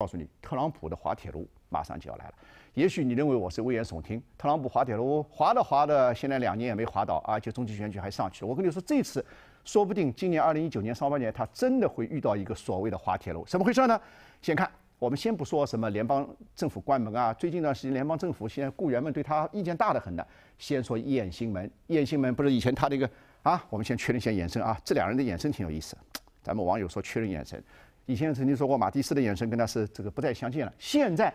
告诉你，特朗普的滑铁卢马上就要来了。也许你认为我是危言耸听，特朗普滑铁卢滑的滑的，现在两年也没滑倒，啊，就中期选举还上去了。我跟你说，这次说不定今年二零一九年上半年他真的会遇到一个所谓的滑铁卢，怎么回事呢？先看，我们先不说什么联邦政府关门啊，最近一段时间联邦政府现在雇员们对他意见大得很的。先说燕星门，燕星门不是以前他的一个啊？我们先确认一下眼神啊，这两人的眼神挺有意思。咱们网友说确认眼神。以前曾经说过，马蒂斯的眼神跟他是这个不再相见了。现在，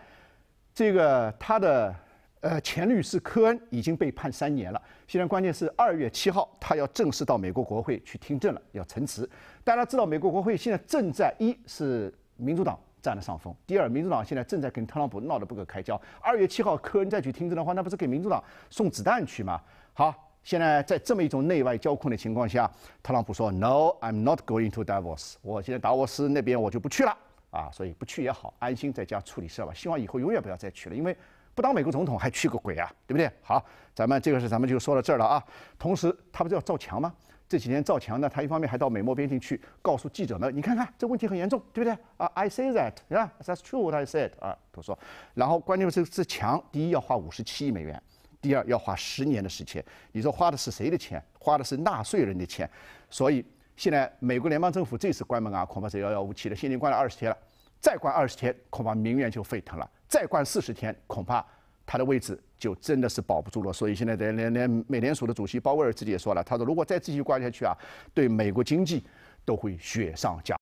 这个他的呃前律师科恩已经被判三年了。现在关键是二月七号，他要正式到美国国会去听证了，要陈词。大家知道，美国国会现在正在一是民主党占了上风，第二民主党现在正在跟特朗普闹得不可开交。二月七号科恩再去听证的话，那不是给民主党送子弹去吗？好。现在在这么一种内外交困的情况下，特朗普说：“No, I'm not going to Davos。我现在达沃斯那边我就不去了啊，所以不去也好，安心在家处理事儿吧。希望以后永远不要再去了，因为不当美国总统还去个鬼啊，对不对？好，咱们这个事咱们就说到这儿了啊。同时，他不是要造墙吗？这几天造墙呢，他一方面还到美墨边境去，告诉记者们：你看看，这问题很严重，对不对？啊，I say that，是吧？That's true what I said。啊，他说。然后，关键是这墙，第一要花五十七亿美元。第二要花十年的时间，你说花的是谁的钱？花的是纳税人的钱。所以现在美国联邦政府这次关门啊，恐怕是遥遥无期了。现在关了二十天了，再关二十天，恐怕民怨就沸腾了。再关四十天，恐怕他的位置就真的是保不住了。所以现在连连美联储的主席鲍威尔自己也说了，他说如果再继续关下去啊，对美国经济都会雪上加。